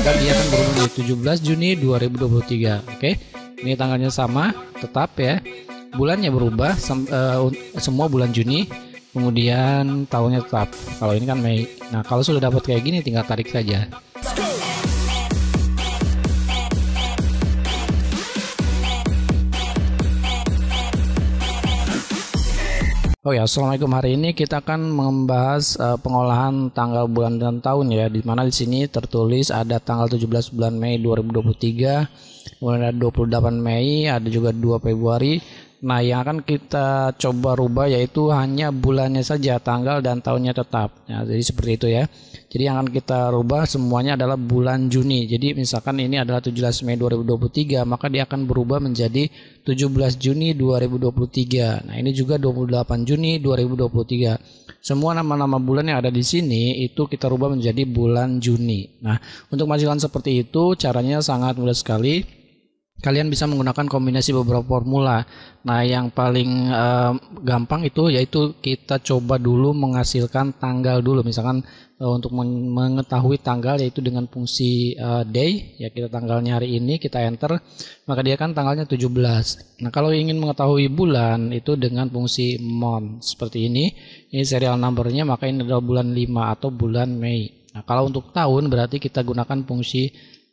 dan dia akan berumur di 17 Juni 2023 oke okay? ini tanggalnya sama tetap ya bulannya berubah sem uh, semua bulan Juni kemudian tahunnya tetap kalau ini kan Mei nah kalau sudah dapat kayak gini tinggal tarik saja Oh ya, assalamualaikum. Hari ini kita akan membahas uh, pengolahan tanggal bulan dan tahun ya. Di mana di sini tertulis ada tanggal 17 bulan Mei 2023, kemudian ada 28 Mei, ada juga 2 Februari, Nah, yang akan kita coba rubah yaitu hanya bulannya saja, tanggal dan tahunnya tetap. Ya, jadi seperti itu ya. Jadi yang akan kita rubah semuanya adalah bulan Juni. Jadi misalkan ini adalah 17 Mei 2023, maka dia akan berubah menjadi 17 Juni 2023. Nah, ini juga 28 Juni 2023. Semua nama-nama bulan yang ada di sini itu kita rubah menjadi bulan Juni. Nah, untuk majikan seperti itu caranya sangat mudah sekali Kalian bisa menggunakan kombinasi beberapa formula. Nah, yang paling eh, gampang itu yaitu kita coba dulu menghasilkan tanggal dulu. Misalkan eh, untuk mengetahui tanggal yaitu dengan fungsi eh, day, ya kita tanggalnya hari ini kita enter, maka dia kan tanggalnya 17. Nah, kalau ingin mengetahui bulan itu dengan fungsi month seperti ini. Ini serial numbernya maka ini adalah bulan 5 atau bulan Mei. Nah, kalau untuk tahun berarti kita gunakan fungsi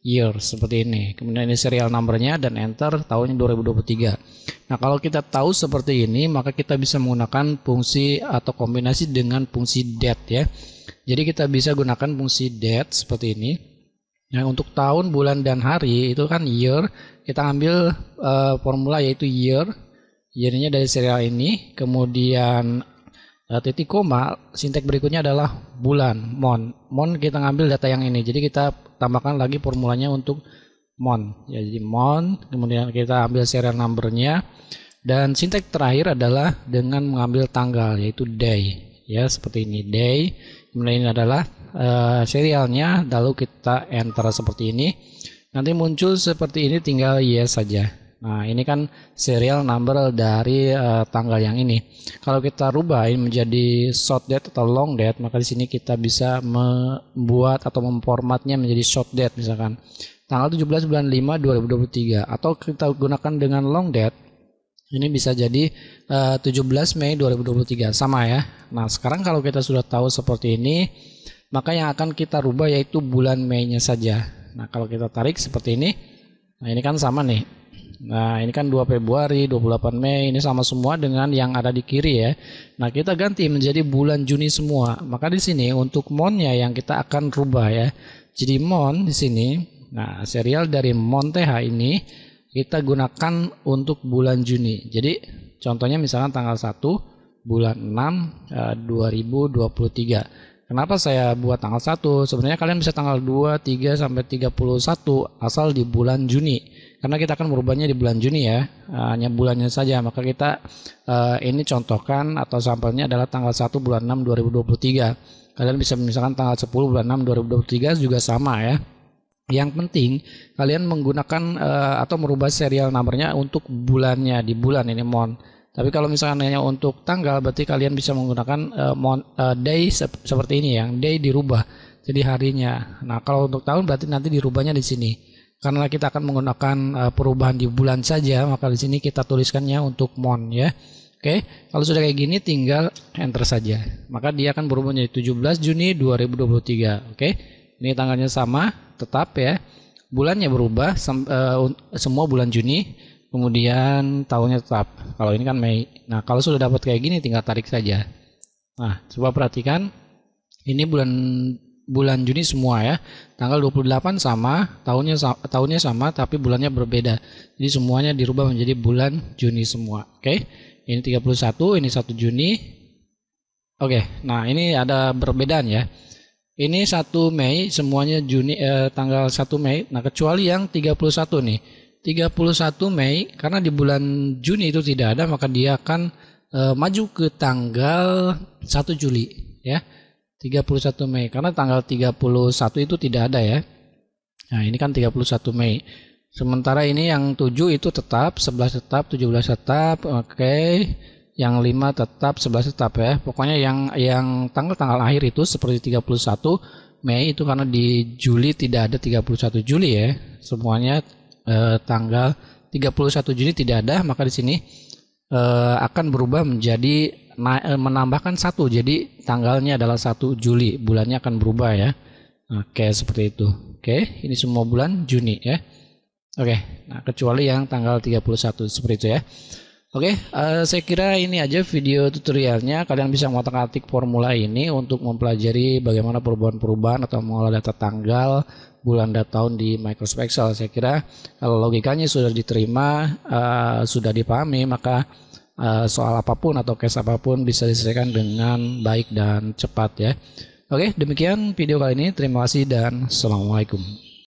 year seperti ini. Kemudian ini serial numbernya dan enter tahunnya 2023. Nah kalau kita tahu seperti ini maka kita bisa menggunakan fungsi atau kombinasi dengan fungsi date ya. Jadi kita bisa gunakan fungsi date seperti ini. Nah untuk tahun, bulan, dan hari itu kan year. Kita ambil uh, formula yaitu year. Jadinya dari serial ini. Kemudian Nah, titik koma, sintek berikutnya adalah bulan, mon. Mon kita ngambil data yang ini. Jadi kita tambahkan lagi formulanya untuk mon. Ya, jadi mon, kemudian kita ambil serial numbernya. Dan sintek terakhir adalah dengan mengambil tanggal, yaitu day. Ya, seperti ini, day. Kemudian ini adalah uh, serialnya, lalu kita enter seperti ini. Nanti muncul seperti ini, tinggal yes saja. Nah, ini kan serial number dari uh, tanggal yang ini. Kalau kita rubah ini menjadi short date atau long date, maka di sini kita bisa membuat atau memformatnya menjadi short date misalkan. Tanggal 17 bulan 5 2023 atau kita gunakan dengan long date ini bisa jadi eh, uh, 17 Mei 2023 sama ya. Nah, sekarang kalau kita sudah tahu seperti ini, maka yang akan kita rubah yaitu bulan Mei-nya saja. Nah, kalau kita tarik seperti ini, nah ini kan sama nih. Nah, ini kan 2 Februari, 28 Mei, ini sama semua dengan yang ada di kiri ya. Nah, kita ganti menjadi bulan Juni semua. Maka di sini untuk monnya yang kita akan rubah ya. Jadi mon di sini, nah serial dari mon TH ini kita gunakan untuk bulan Juni. Jadi contohnya misalnya tanggal 1 bulan 6 2023. Eh, Kenapa saya buat tanggal 1? Sebenarnya kalian bisa tanggal 2, 3 sampai 31 asal di bulan Juni. Karena kita akan merubahnya di bulan Juni ya, ah, hanya bulannya saja. Maka kita eh, ini contohkan atau sampelnya adalah tanggal 1 bulan 6 2023. Kalian bisa misalkan tanggal 10 bulan 6 2023 juga sama ya. Yang penting kalian menggunakan eh, atau merubah serial numbernya untuk bulannya di bulan ini mon. Tapi kalau misalkan hanya untuk tanggal berarti kalian bisa menggunakan uh, day seperti ini yang day dirubah jadi harinya. Nah, kalau untuk tahun berarti nanti dirubahnya di sini. Karena kita akan menggunakan uh, perubahan di bulan saja, maka di sini kita tuliskannya untuk mon ya. Oke, kalau sudah kayak gini tinggal enter saja. Maka dia akan berubah menjadi 17 Juni 2023. Oke. Ini tanggalnya sama, tetap ya. Bulannya berubah sem uh, semua bulan Juni kemudian tahunnya tetap. Kalau ini kan Mei. Nah, kalau sudah dapat kayak gini tinggal tarik saja. Nah, coba perhatikan ini bulan bulan Juni semua ya. Tanggal 28 sama, tahunnya tahunnya sama tapi bulannya berbeda. Jadi semuanya dirubah menjadi bulan Juni semua. Oke. Ini 31, ini 1 Juni. Oke. Nah, ini ada perbedaan ya. Ini 1 Mei semuanya Juni eh, tanggal 1 Mei. Nah, kecuali yang 31 nih. 31 Mei karena di bulan Juni itu tidak ada maka dia akan e, maju ke tanggal 1 Juli ya. 31 Mei karena tanggal 31 itu tidak ada ya. Nah, ini kan 31 Mei. Sementara ini yang 7 itu tetap, 11 tetap, 17 tetap, oke. Okay. Yang 5 tetap, 11 tetap ya. Pokoknya yang yang tanggal-tanggal akhir itu seperti 31 Mei itu karena di Juli tidak ada 31 Juli ya. Semuanya eh, tanggal 31 Juni tidak ada, maka di sini eh, akan berubah menjadi eh, menambahkan satu. Jadi tanggalnya adalah satu Juli, bulannya akan berubah ya. Oke, seperti itu. Oke, ini semua bulan Juni ya. Oke, nah kecuali yang tanggal 31 seperti itu ya. Oke, okay, uh, eh, saya kira ini aja video tutorialnya. Kalian bisa mengotak atik formula ini untuk mempelajari bagaimana perubahan-perubahan atau mengolah data tanggal, bulan, dan tahun di Microsoft Excel. Saya kira kalau logikanya sudah diterima, uh, sudah dipahami, maka uh, soal apapun atau case apapun bisa diselesaikan dengan baik dan cepat ya. Oke, okay, demikian video kali ini. Terima kasih dan Assalamualaikum.